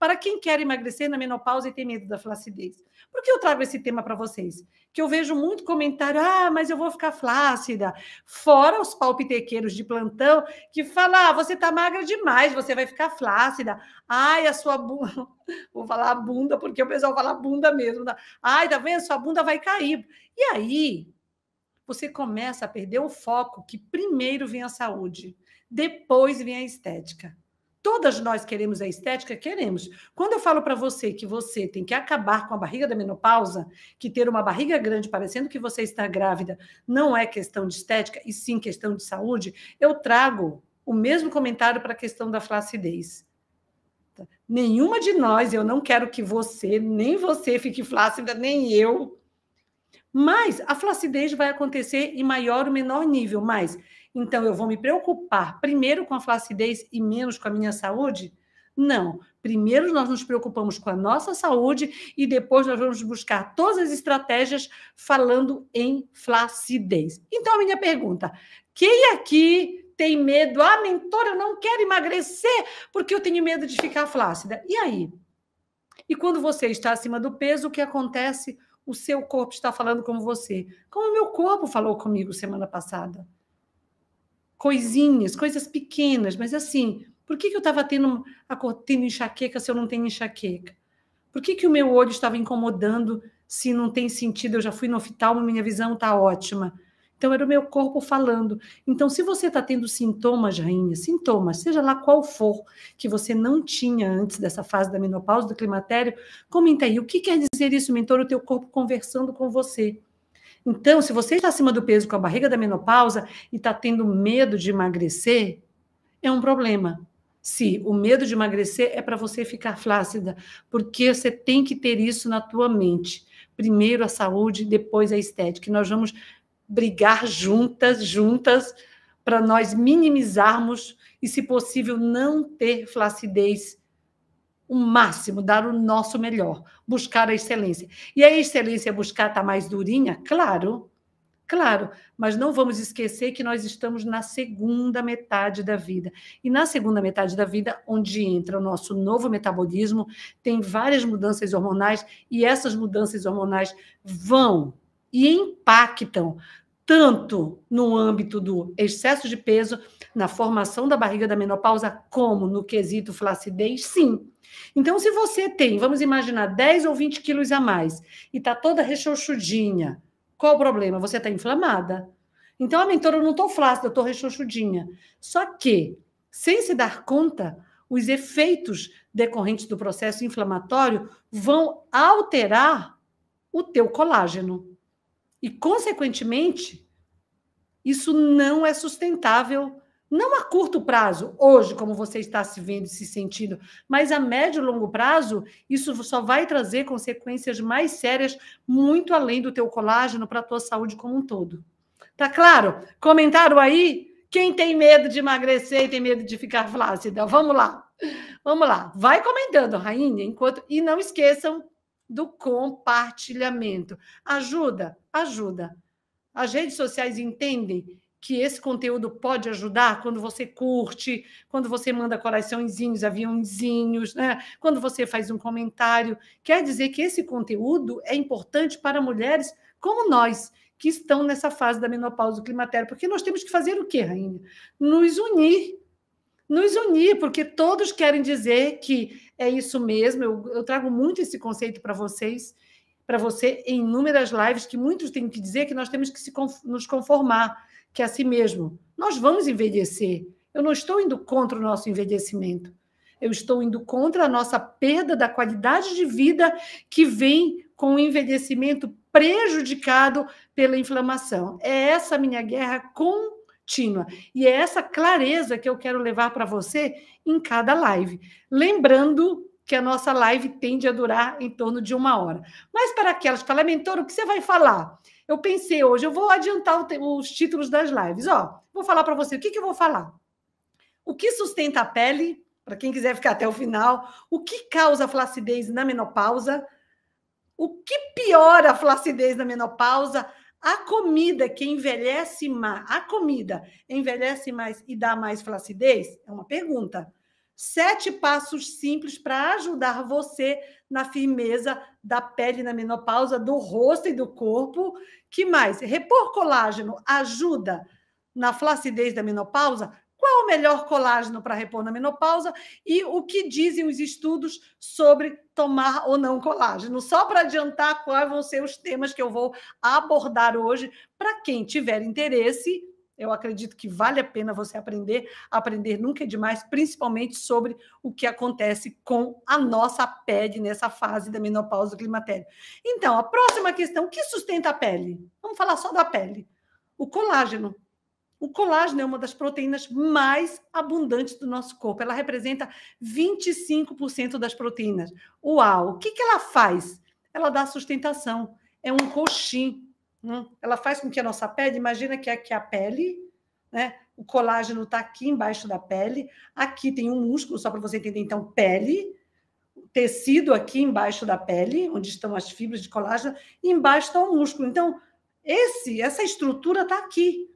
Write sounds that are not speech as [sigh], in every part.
para quem quer emagrecer na menopausa e tem medo da flacidez. Por que eu trago esse tema para vocês? Que eu vejo muito comentário: ah, mas eu vou ficar flácida. Fora os palpitequeiros de plantão que falam: ah, você está magra demais, você vai ficar flácida. Ai, a sua bunda. [laughs] Vou falar bunda, porque o pessoal fala bunda mesmo. Né? Ai, tá vendo? Sua bunda vai cair. E aí, você começa a perder o foco que primeiro vem a saúde, depois vem a estética. Todas nós queremos a estética? Queremos. Quando eu falo para você que você tem que acabar com a barriga da menopausa, que ter uma barriga grande parecendo que você está grávida não é questão de estética e sim questão de saúde, eu trago o mesmo comentário para a questão da flacidez. Nenhuma de nós, eu não quero que você, nem você fique flácida, nem eu. Mas a flacidez vai acontecer em maior ou menor nível, mas então, eu vou me preocupar primeiro com a flacidez e menos com a minha saúde? Não. Primeiro nós nos preocupamos com a nossa saúde e depois nós vamos buscar todas as estratégias falando em flacidez. Então, a minha pergunta: quem aqui tem medo? Ah, mentora, eu não quero emagrecer porque eu tenho medo de ficar flácida. E aí? E quando você está acima do peso, o que acontece? O seu corpo está falando como você. Como o meu corpo falou comigo semana passada coisinhas, coisas pequenas, mas assim, por que, que eu estava tendo, tendo enxaqueca se eu não tenho enxaqueca? Por que, que o meu olho estava incomodando se não tem sentido? Eu já fui no oftalmo, minha visão está ótima. Então, era o meu corpo falando. Então, se você está tendo sintomas, rainha, sintomas, seja lá qual for, que você não tinha antes dessa fase da menopausa, do climatério, comenta aí, o que quer dizer isso, mentor? O teu corpo conversando com você. Então, se você está acima do peso com a barriga da menopausa e está tendo medo de emagrecer, é um problema. Se o medo de emagrecer é para você ficar flácida, porque você tem que ter isso na tua mente. Primeiro a saúde, depois a estética. E nós vamos brigar juntas, juntas, para nós minimizarmos e, se possível, não ter flacidez o máximo, dar o nosso melhor, buscar a excelência. E a excelência buscar está mais durinha? Claro, claro, mas não vamos esquecer que nós estamos na segunda metade da vida. E na segunda metade da vida, onde entra o nosso novo metabolismo, tem várias mudanças hormonais e essas mudanças hormonais vão e impactam tanto no âmbito do excesso de peso, na formação da barriga da menopausa, como no quesito flacidez, sim. Então, se você tem, vamos imaginar, 10 ou 20 quilos a mais e está toda rechonchudinha, qual o problema? Você está inflamada. Então, a ah, mentora, eu não estou flácida, eu estou rechonchudinha. Só que, sem se dar conta, os efeitos decorrentes do processo inflamatório vão alterar o teu colágeno. E, consequentemente, isso não é sustentável não a curto prazo, hoje, como você está se vendo e se sentindo, mas a médio e longo prazo, isso só vai trazer consequências mais sérias, muito além do teu colágeno, para a tua saúde como um todo. Tá claro? Comentaram aí? Quem tem medo de emagrecer e tem medo de ficar flácida? Vamos lá. Vamos lá. Vai comentando, rainha, enquanto e não esqueçam do compartilhamento. Ajuda, ajuda. As redes sociais entendem que esse conteúdo pode ajudar quando você curte, quando você manda coraçãozinhos aviãozinhos, né? quando você faz um comentário. Quer dizer que esse conteúdo é importante para mulheres como nós, que estão nessa fase da menopausa do climatério, porque nós temos que fazer o quê, Rainha? Nos unir. Nos unir, porque todos querem dizer que é isso mesmo. Eu, eu trago muito esse conceito para vocês, para você em inúmeras lives que muitos têm que dizer que nós temos que conf nos conformar, que é assim mesmo. Nós vamos envelhecer. Eu não estou indo contra o nosso envelhecimento. Eu estou indo contra a nossa perda da qualidade de vida que vem com o envelhecimento prejudicado pela inflamação. É essa minha guerra contínua. E é essa clareza que eu quero levar para você em cada live. Lembrando que a nossa live tende a durar em torno de uma hora. Mas para aquelas que falam, ah, mentor, o que você vai falar? Eu pensei hoje, eu vou adiantar os títulos das lives. Ó, vou falar para você o que, que eu vou falar. O que sustenta a pele, para quem quiser ficar até o final, o que causa flacidez na menopausa, o que piora a flacidez na menopausa, a comida que envelhece mais, a comida envelhece mais e dá mais flacidez? É uma pergunta. Sete passos simples para ajudar você na firmeza da pele na menopausa, do rosto e do corpo. Que mais? Repor colágeno ajuda na flacidez da menopausa? Qual o melhor colágeno para repor na menopausa e o que dizem os estudos sobre tomar ou não colágeno? Só para adiantar quais vão ser os temas que eu vou abordar hoje, para quem tiver interesse eu acredito que vale a pena você aprender. Aprender nunca é demais, principalmente sobre o que acontece com a nossa pele nessa fase da menopausa do climatério. Então, a próxima questão: o que sustenta a pele? Vamos falar só da pele. O colágeno. O colágeno é uma das proteínas mais abundantes do nosso corpo. Ela representa 25% das proteínas. Uau! O que, que ela faz? Ela dá sustentação. É um coxim né? Ela faz com que a nossa pele, imagina que aqui é, é a pele, né? O colágeno está aqui embaixo da pele, aqui tem um músculo, só para você entender, então, pele, tecido aqui embaixo da pele, onde estão as fibras de colágeno, e embaixo está o músculo. Então, esse, essa estrutura está aqui,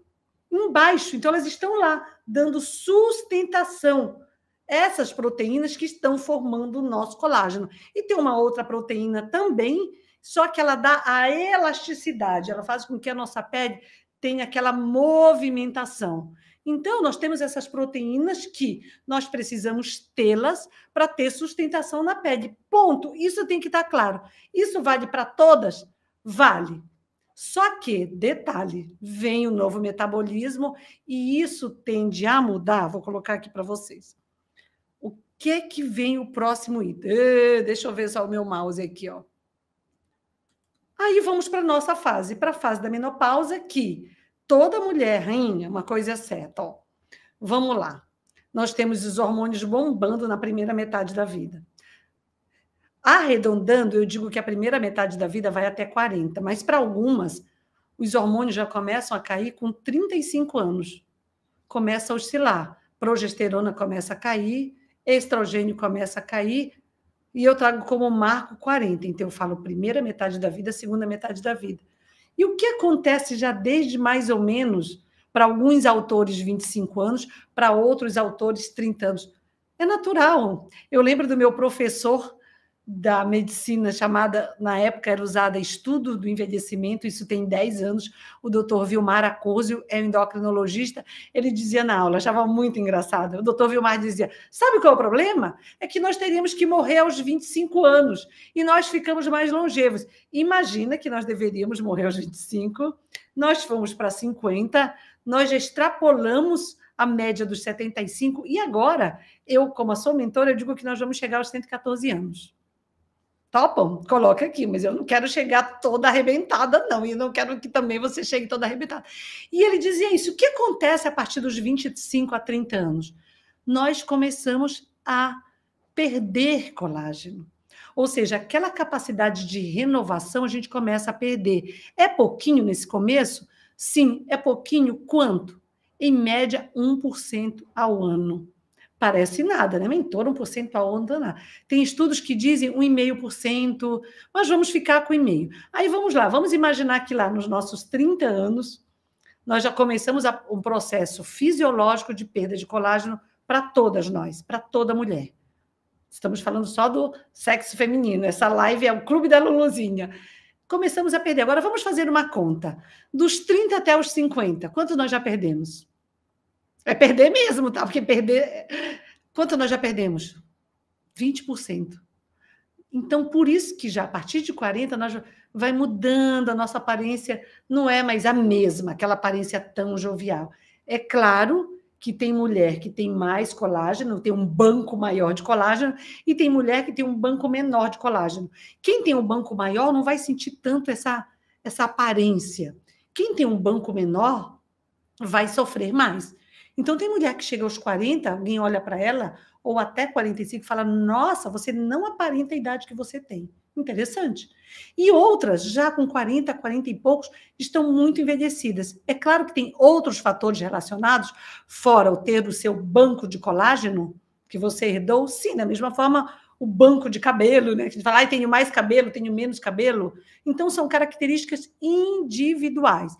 embaixo. Então, elas estão lá, dando sustentação. Essas proteínas que estão formando o nosso colágeno. E tem uma outra proteína também só que ela dá a elasticidade, ela faz com que a nossa pele tenha aquela movimentação. Então, nós temos essas proteínas que nós precisamos tê-las para ter sustentação na pele. Ponto. Isso tem que estar claro. Isso vale para todas? Vale. Só que, detalhe, vem o novo metabolismo e isso tende a mudar. Vou colocar aqui para vocês. O que é que vem o próximo item? Deixa eu ver só o meu mouse aqui, ó. Aí vamos para a nossa fase, para a fase da menopausa, que toda mulher, rainha, uma coisa é certa, ó. Vamos lá. Nós temos os hormônios bombando na primeira metade da vida. Arredondando, eu digo que a primeira metade da vida vai até 40, mas para algumas, os hormônios já começam a cair com 35 anos. Começa a oscilar. Progesterona começa a cair, estrogênio começa a cair, e eu trago como marco 40. Então, eu falo primeira metade da vida, segunda metade da vida. E o que acontece já desde mais ou menos, para alguns autores, 25 anos, para outros autores, 30 anos? É natural. Eu lembro do meu professor da medicina chamada, na época era usada estudo do envelhecimento, isso tem 10 anos, o doutor Vilmar Acosio é um endocrinologista, ele dizia na aula, achava muito engraçado, o doutor Vilmar dizia, sabe qual é o problema? É que nós teríamos que morrer aos 25 anos, e nós ficamos mais longevos. Imagina que nós deveríamos morrer aos 25, nós fomos para 50, nós já extrapolamos a média dos 75, e agora, eu como a sua mentora, eu digo que nós vamos chegar aos 114 anos topam, tá coloca aqui, mas eu não quero chegar toda arrebentada, não, e não quero que também você chegue toda arrebentada. E ele dizia isso: o que acontece a partir dos 25 a 30 anos? Nós começamos a perder colágeno. Ou seja, aquela capacidade de renovação a gente começa a perder. É pouquinho nesse começo? Sim, é pouquinho. Quanto? Em média, 1% ao ano parece nada, né? Mentor, 1% ao ano, nada. Tem estudos que dizem 1,5%, mas vamos ficar com 1,5%. Aí vamos lá, vamos imaginar que lá nos nossos 30 anos, nós já começamos a, um processo fisiológico de perda de colágeno para todas nós, para toda mulher. Estamos falando só do sexo feminino, essa live é o clube da Luluzinha. Começamos a perder. Agora vamos fazer uma conta. Dos 30 até os 50, quanto nós já perdemos? É perder mesmo, tá? Porque perder Quanto nós já perdemos? 20%. Então, por isso que já a partir de 40, nós vai mudando, a nossa aparência não é mais a mesma, aquela aparência tão jovial. É claro que tem mulher que tem mais colágeno, tem um banco maior de colágeno, e tem mulher que tem um banco menor de colágeno. Quem tem um banco maior não vai sentir tanto essa, essa aparência. Quem tem um banco menor vai sofrer mais. Então, tem mulher que chega aos 40, alguém olha para ela, ou até 45, e fala: Nossa, você não aparenta a idade que você tem. Interessante. E outras, já com 40, 40 e poucos, estão muito envelhecidas. É claro que tem outros fatores relacionados, fora o ter o seu banco de colágeno que você herdou, sim, da mesma forma o banco de cabelo, né? gente fala, ah, tenho mais cabelo, tenho menos cabelo. Então, são características individuais.